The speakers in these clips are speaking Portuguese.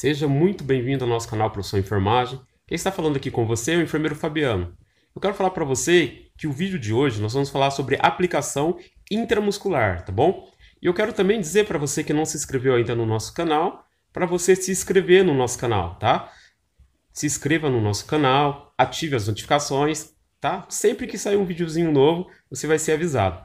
Seja muito bem-vindo ao nosso canal Profissão Enfermagem. Quem está falando aqui com você é o enfermeiro Fabiano. Eu quero falar para você que o vídeo de hoje nós vamos falar sobre aplicação intramuscular, tá bom? E eu quero também dizer para você que não se inscreveu ainda no nosso canal, para você se inscrever no nosso canal, tá? Se inscreva no nosso canal, ative as notificações, tá? Sempre que sair um videozinho novo, você vai ser avisado.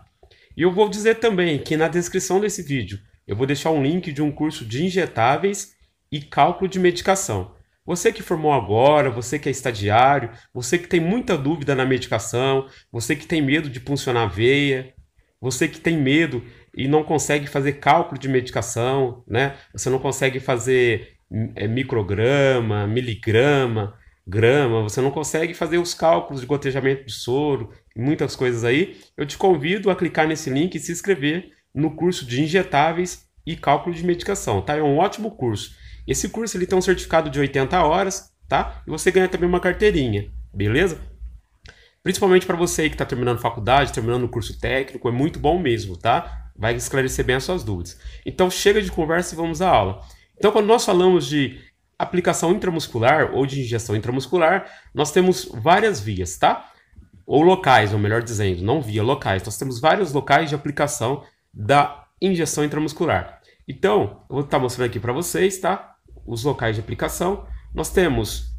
E eu vou dizer também que na descrição desse vídeo eu vou deixar um link de um curso de injetáveis e cálculo de medicação. Você que formou agora, você que é estagiário, você que tem muita dúvida na medicação, você que tem medo de puncionar a veia, você que tem medo e não consegue fazer cálculo de medicação, né? Você não consegue fazer hum, é, micrograma, miligrama, grama, você não consegue fazer os cálculos de gotejamento de soro e muitas coisas aí. Eu te convido a clicar nesse link e se inscrever no curso de injetáveis e cálculo de medicação, tá? É um ótimo curso. Esse curso ele tem um certificado de 80 horas, tá? E você ganha também uma carteirinha, beleza? Principalmente para você aí que está terminando faculdade, terminando o curso técnico, é muito bom mesmo, tá? Vai esclarecer bem as suas dúvidas. Então chega de conversa e vamos à aula. Então quando nós falamos de aplicação intramuscular ou de injeção intramuscular, nós temos várias vias, tá? Ou locais, ou melhor dizendo, não via locais. Nós temos vários locais de aplicação da injeção intramuscular. Então, eu vou estar mostrando aqui para vocês, tá? os locais de aplicação, nós temos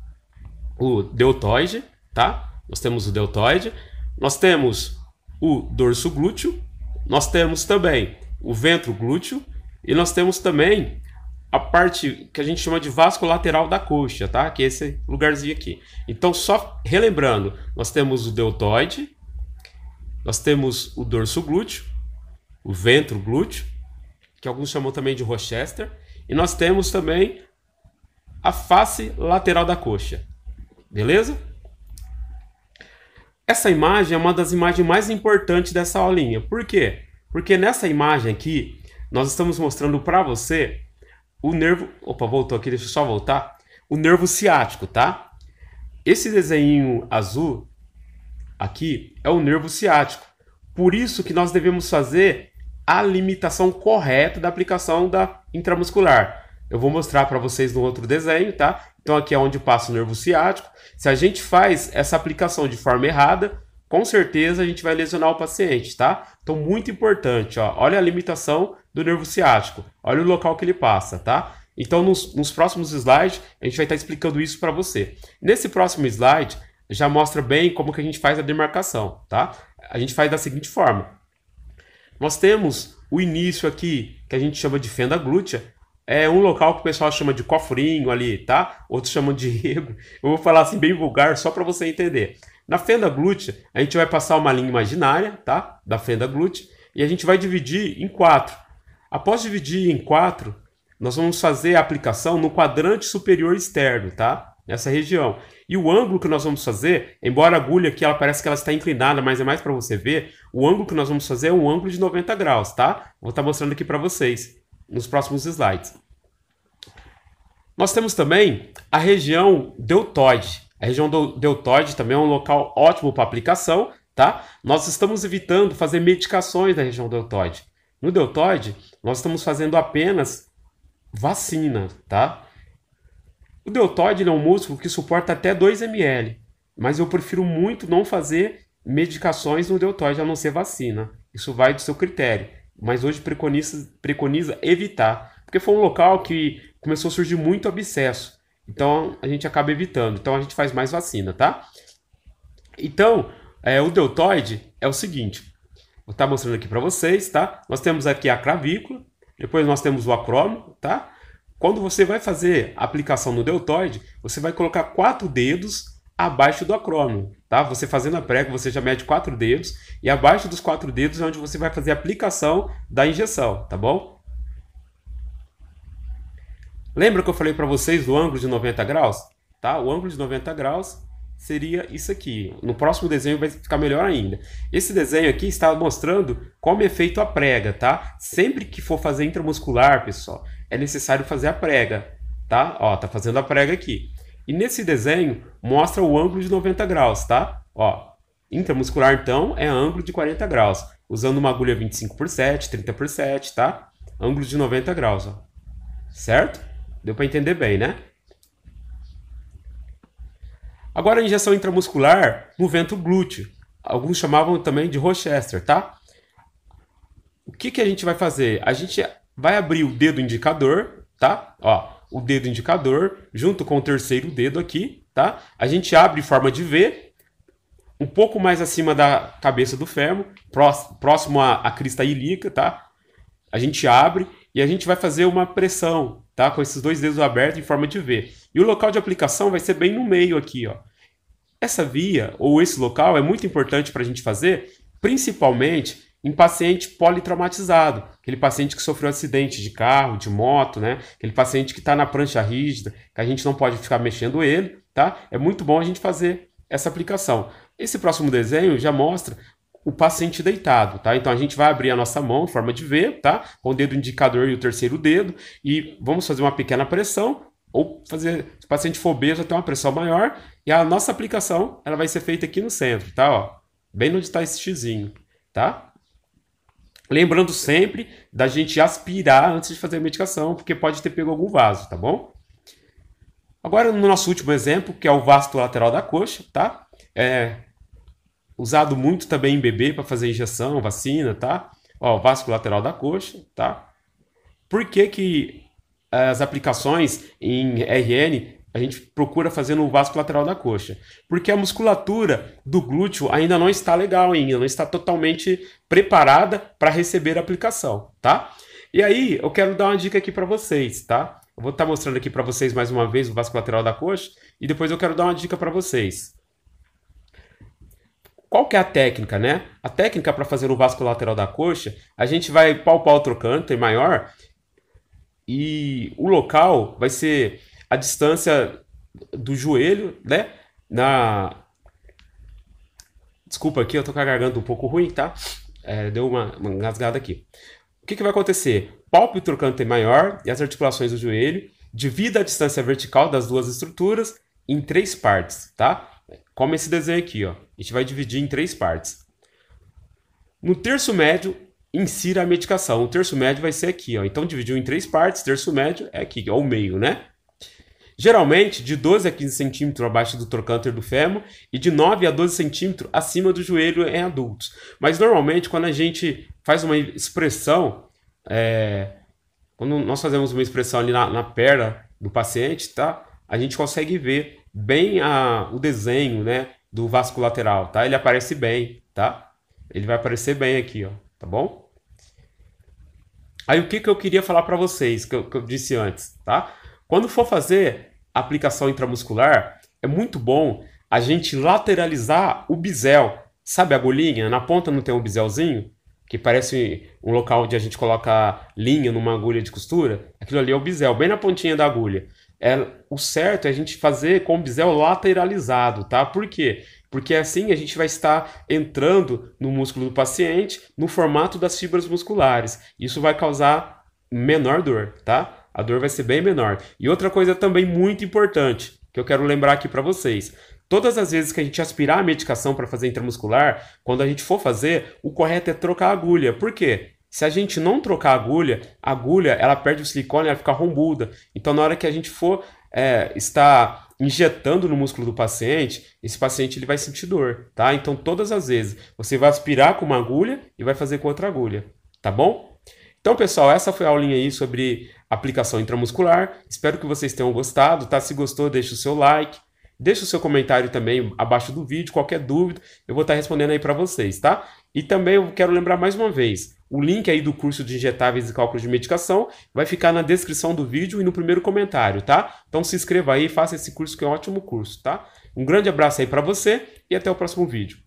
o deltoide, tá? Nós temos o deltoide, nós temos o dorso glúteo, nós temos também o ventro glúteo e nós temos também a parte que a gente chama de vasco lateral da coxa, tá? Que é esse lugarzinho aqui. Então, só relembrando, nós temos o deltoide, nós temos o dorso glúteo, o ventro glúteo, que alguns chamam também de Rochester, e nós temos também a face lateral da coxa. Beleza? Essa imagem é uma das imagens mais importantes dessa aulinha. Por quê? Porque nessa imagem aqui, nós estamos mostrando para você o nervo... Opa, voltou aqui, deixa eu só voltar. O nervo ciático, tá? Esse desenho azul aqui é o nervo ciático. Por isso que nós devemos fazer a limitação correta da aplicação da intramuscular. Eu vou mostrar para vocês no outro desenho, tá? Então aqui é onde passa o nervo ciático. Se a gente faz essa aplicação de forma errada, com certeza a gente vai lesionar o paciente, tá? Então muito importante, ó. Olha a limitação do nervo ciático. Olha o local que ele passa, tá? Então nos, nos próximos slides a gente vai estar tá explicando isso para você. Nesse próximo slide já mostra bem como que a gente faz a demarcação, tá? A gente faz da seguinte forma. Nós temos o início aqui, que a gente chama de fenda glútea, é um local que o pessoal chama de cofrinho ali, tá? Outros chamam de rego. Eu vou falar assim bem vulgar só para você entender. Na fenda glútea, a gente vai passar uma linha imaginária, tá? Da fenda glútea, e a gente vai dividir em quatro. Após dividir em quatro, nós vamos fazer a aplicação no quadrante superior externo, tá? Nessa região. E o ângulo que nós vamos fazer, embora a agulha aqui ela parece que ela está inclinada, mas é mais para você ver, o ângulo que nós vamos fazer é um ângulo de 90 graus, tá? Vou estar tá mostrando aqui para vocês nos próximos slides. Nós temos também a região deltoide. A região deltoide também é um local ótimo para aplicação, tá? Nós estamos evitando fazer medicações da região deltoide. No deltoide, nós estamos fazendo apenas vacina, tá? O deltoide é um músculo que suporta até 2 ml, mas eu prefiro muito não fazer medicações no deltoide a não ser vacina. Isso vai do seu critério mas hoje preconiza, preconiza evitar, porque foi um local que começou a surgir muito abscesso. Então a gente acaba evitando. Então a gente faz mais vacina, tá? Então, é, o deltoide é o seguinte. Vou estar tá mostrando aqui para vocês, tá? Nós temos aqui a clavícula, depois nós temos o acrômio, tá? Quando você vai fazer a aplicação no deltoide, você vai colocar quatro dedos abaixo do acrômio, Tá? Você fazendo a prega você já mede quatro dedos e abaixo dos quatro dedos é onde você vai fazer a aplicação da injeção, tá bom? Lembra que eu falei para vocês do ângulo de 90 graus? Tá? O ângulo de 90 graus seria isso aqui. No próximo desenho vai ficar melhor ainda. Esse desenho aqui está mostrando como é feito a prega, tá? Sempre que for fazer intramuscular, pessoal, é necessário fazer a prega, tá? Ó, tá fazendo a prega aqui. E nesse desenho mostra o ângulo de 90 graus, tá? Ó, intramuscular então é ângulo de 40 graus, usando uma agulha 25 por 7, 30 por 7, tá? Ângulo de 90 graus, ó. Certo? Deu para entender bem, né? Agora a injeção intramuscular no vento glúteo. Alguns chamavam também de Rochester, tá? O que, que a gente vai fazer? A gente vai abrir o dedo indicador, tá? Ó, o dedo indicador junto com o terceiro dedo aqui, tá? A gente abre em forma de V, um pouco mais acima da cabeça do fêmur, próximo à, à crista ilíaca, tá? A gente abre e a gente vai fazer uma pressão, tá? Com esses dois dedos abertos em forma de V. E o local de aplicação vai ser bem no meio aqui, ó. Essa via ou esse local é muito importante para a gente fazer, principalmente em paciente politraumatizado, aquele paciente que sofreu acidente de carro, de moto, né? Aquele paciente que está na prancha rígida, que a gente não pode ficar mexendo ele, tá? É muito bom a gente fazer essa aplicação. Esse próximo desenho já mostra o paciente deitado, tá? Então a gente vai abrir a nossa mão em forma de V, tá? Com o dedo indicador e o terceiro dedo e vamos fazer uma pequena pressão ou fazer se o paciente for obeso até uma pressão maior e a nossa aplicação ela vai ser feita aqui no centro, tá? Ó, bem onde está esse xizinho, tá? Lembrando sempre da gente aspirar antes de fazer a medicação, porque pode ter pego algum vaso, tá bom? Agora, no nosso último exemplo, que é o vasto lateral da coxa, tá? É usado muito também em bebê para fazer injeção, vacina, tá? Ó, vaso lateral da coxa, tá? Por que que eh, as aplicações em RN a gente procura fazer no vaso lateral da coxa. Porque a musculatura do glúteo ainda não está legal ainda, não está totalmente preparada para receber a aplicação, tá? E aí, eu quero dar uma dica aqui para vocês, tá? Eu vou estar tá mostrando aqui para vocês mais uma vez o vaso lateral da coxa e depois eu quero dar uma dica para vocês. Qual que é a técnica, né? A técnica para fazer o vaso lateral da coxa, a gente vai palpar o trocânter maior e o local vai ser a distância do joelho, né? Na. Desculpa aqui, eu tô com um pouco ruim, tá? É, deu uma, uma engasgada aqui. O que, que vai acontecer? o cânter é maior e as articulações do joelho. Divida a distância vertical das duas estruturas em três partes, tá? Como esse desenho aqui, ó. A gente vai dividir em três partes. No terço médio, insira a medicação. O terço médio vai ser aqui, ó. Então, dividiu em três partes. Terço médio é aqui, ó, o meio, né? geralmente de 12 a 15 centímetros abaixo do trocânter do fêmur e de 9 a 12 centímetros acima do joelho em adultos. Mas normalmente quando a gente faz uma expressão, é, quando nós fazemos uma expressão ali na, na, perna do paciente, tá? A gente consegue ver bem a, o desenho, né, do vasco lateral, tá? Ele aparece bem, tá? Ele vai aparecer bem aqui, ó, tá bom? Aí o que, que eu queria falar para vocês, que eu, que eu disse antes, tá? Quando for fazer aplicação intramuscular, é muito bom a gente lateralizar o bisel. Sabe a agulhinha? Na ponta não tem um biselzinho? Que parece um local onde a gente coloca linha numa agulha de costura. Aquilo ali é o bisel, bem na pontinha da agulha. É, o certo é a gente fazer com o bisel lateralizado, tá? Por quê? Porque assim a gente vai estar entrando no músculo do paciente no formato das fibras musculares. Isso vai causar menor dor, tá? a dor vai ser bem menor. E outra coisa também muito importante que eu quero lembrar aqui para vocês. Todas as vezes que a gente aspirar a medicação para fazer intramuscular, quando a gente for fazer, o correto é trocar a agulha. Por quê? Se a gente não trocar a agulha, a agulha ela perde o silicone, ela fica rombuda. Então, na hora que a gente for é, estar injetando no músculo do paciente, esse paciente ele vai sentir dor, tá? Então, todas as vezes, você vai aspirar com uma agulha e vai fazer com outra agulha, tá bom? Então, pessoal, essa foi a aulinha aí sobre aplicação intramuscular. Espero que vocês tenham gostado, tá? Se gostou, deixa o seu like, deixa o seu comentário também abaixo do vídeo, qualquer dúvida, eu vou estar tá respondendo aí para vocês, tá? E também eu quero lembrar mais uma vez, o link aí do curso de injetáveis e cálculos de medicação vai ficar na descrição do vídeo e no primeiro comentário, tá? Então se inscreva aí, faça esse curso que é um ótimo curso, tá? Um grande abraço aí para você e até o próximo vídeo.